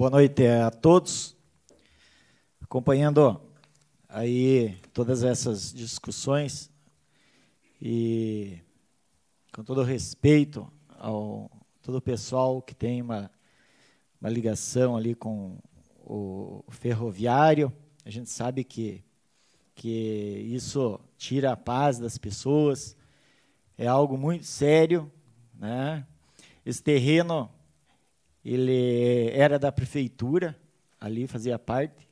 Boa noite a todos. Acompanhando aí todas essas discussões e com todo respeito ao todo o pessoal que tem uma, uma ligação ali com o ferroviário, a gente sabe que que isso tira a paz das pessoas, é algo muito sério, né? Esse terreno ele era da prefeitura, ali fazia parte,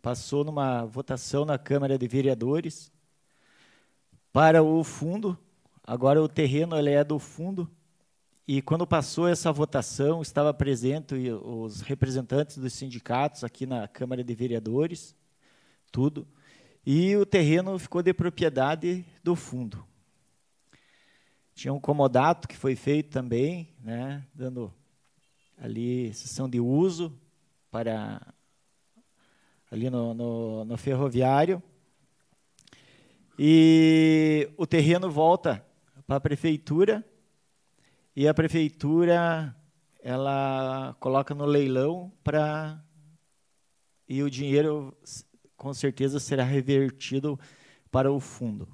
passou numa votação na Câmara de Vereadores para o fundo. Agora o terreno ele é do fundo. E quando passou essa votação, estava presente os representantes dos sindicatos aqui na Câmara de Vereadores, tudo. E o terreno ficou de propriedade do fundo. Tinha um comodato que foi feito também, né, dando ali, são de uso para ali no, no, no ferroviário. E o terreno volta para a prefeitura e a prefeitura ela coloca no leilão para e o dinheiro com certeza será revertido para o fundo.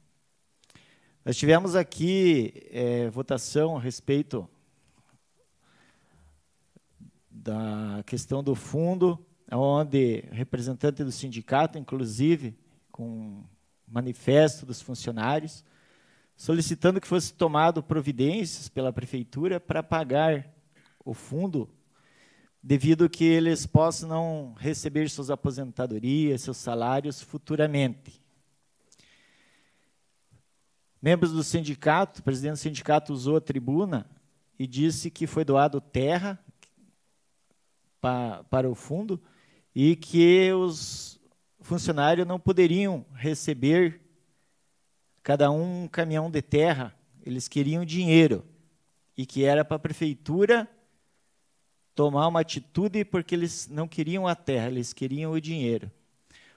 Nós tivemos aqui é, votação a respeito da questão do fundo, onde representante do sindicato, inclusive, com manifesto dos funcionários, solicitando que fosse tomado providências pela prefeitura para pagar o fundo, devido que eles possam não receber suas aposentadorias, seus salários futuramente. Membros do sindicato, o presidente do sindicato usou a tribuna e disse que foi doado terra para para o fundo e que os funcionários não poderiam receber cada um um caminhão de terra, eles queriam dinheiro e que era para a prefeitura tomar uma atitude porque eles não queriam a terra, eles queriam o dinheiro.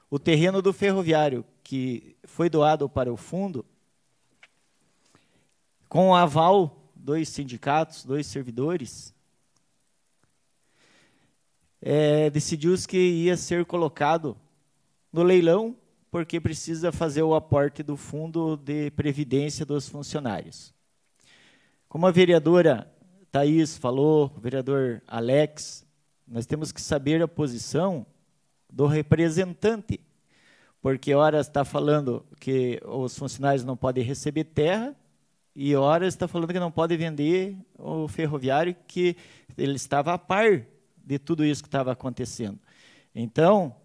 O terreno do ferroviário que foi doado para o fundo, com o aval dos sindicatos, dois servidores, é, decidiu que ia ser colocado no leilão, porque precisa fazer o aporte do fundo de previdência dos funcionários. Como a vereadora Thais falou, o vereador Alex, nós temos que saber a posição do representante, porque ora está falando que os funcionários não podem receber terra, e ora está falando que não pode vender o ferroviário que ele estava a par de tudo isso que estava acontecendo. Então,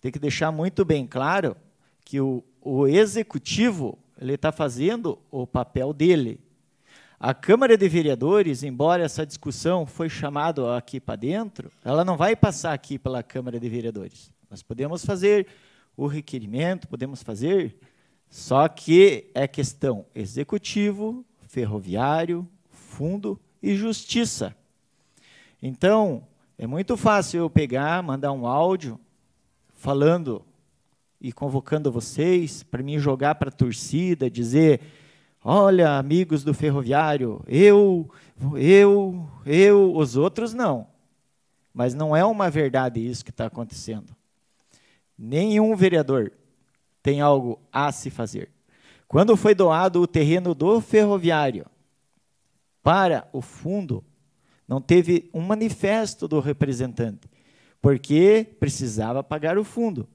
tem que deixar muito bem claro que o, o executivo ele está fazendo o papel dele. A Câmara de Vereadores, embora essa discussão foi chamada aqui para dentro, ela não vai passar aqui pela Câmara de Vereadores. Nós podemos fazer o requerimento, podemos fazer, só que é questão executivo, ferroviário, fundo e justiça. Então, é muito fácil eu pegar, mandar um áudio falando e convocando vocês para me jogar para a torcida, dizer: "Olha, amigos do ferroviário, eu, eu, eu, os outros não". Mas não é uma verdade isso que está acontecendo. Nenhum vereador tem algo a se fazer. Quando foi doado o terreno do ferroviário para o fundo não teve um manifesto do representante, porque precisava pagar o fundo.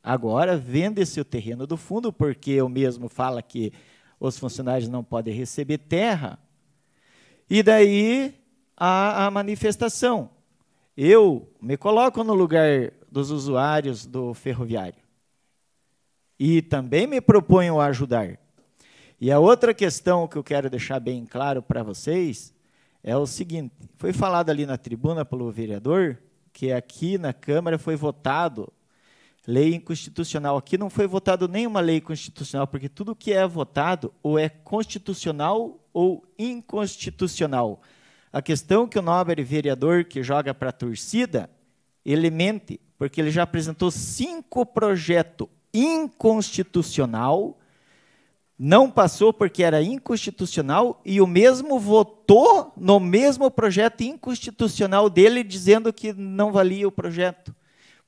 Agora vende-se o terreno do fundo, porque eu mesmo fala que os funcionários não podem receber terra. E daí a, a manifestação. Eu me coloco no lugar dos usuários do ferroviário. E também me proponho a ajudar. E a outra questão que eu quero deixar bem claro para vocês é o seguinte: foi falado ali na tribuna pelo vereador que aqui na Câmara foi votado lei inconstitucional. Aqui não foi votado nenhuma lei constitucional, porque tudo que é votado ou é constitucional ou inconstitucional. A questão que o nobre vereador que joga para a torcida, ele mente, porque ele já apresentou cinco projetos inconstitucional não passou porque era inconstitucional e o mesmo votou no mesmo projeto inconstitucional dele, dizendo que não valia o projeto,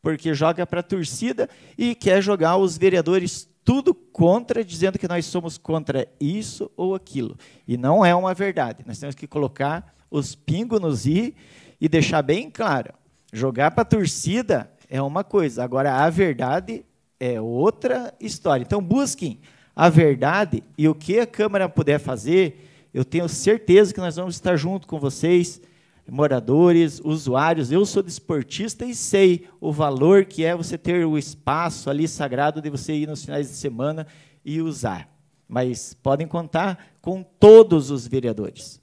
porque joga para a torcida e quer jogar os vereadores tudo contra, dizendo que nós somos contra isso ou aquilo. E não é uma verdade. Nós temos que colocar os pingos nos i e deixar bem claro: jogar para a torcida é uma coisa, agora a verdade é outra história. Então busquem a verdade e o que a Câmara puder fazer, eu tenho certeza que nós vamos estar junto com vocês, moradores, usuários. Eu sou desportista e sei o valor que é você ter o espaço ali sagrado de você ir nos finais de semana e usar. Mas podem contar com todos os vereadores.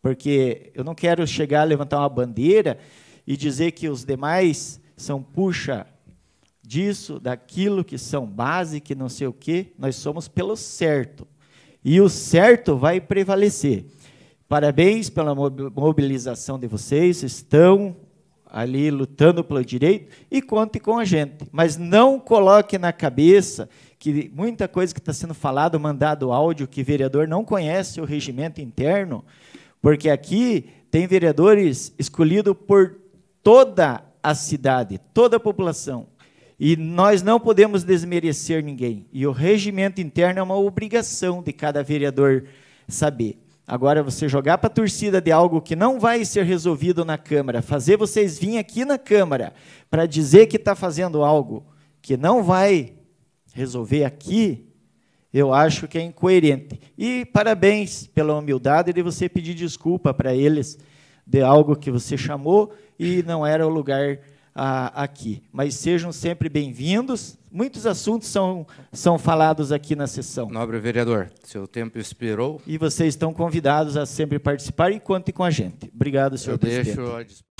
Porque eu não quero chegar a levantar uma bandeira e dizer que os demais são puxa disso, daquilo, que são base, que não sei o quê, nós somos pelo certo. E o certo vai prevalecer. Parabéns pela mobilização de vocês, estão ali lutando pelo direito e conte com a gente. Mas não coloque na cabeça que muita coisa que está sendo falado, mandado áudio, que vereador não conhece o regimento interno, porque aqui tem vereadores escolhidos por toda a cidade, toda a população. E nós não podemos desmerecer ninguém. E o regimento interno é uma obrigação de cada vereador saber. Agora, você jogar para a torcida de algo que não vai ser resolvido na Câmara, fazer vocês virem aqui na Câmara para dizer que está fazendo algo que não vai resolver aqui, eu acho que é incoerente. E parabéns pela humildade de você pedir desculpa para eles de algo que você chamou e não era o lugar ah, aqui. Mas sejam sempre bem-vindos. Muitos assuntos são, são falados aqui na sessão. Nobre vereador, seu tempo expirou. E vocês estão convidados a sempre participar e contem com a gente. Obrigado, senhor Eu presidente.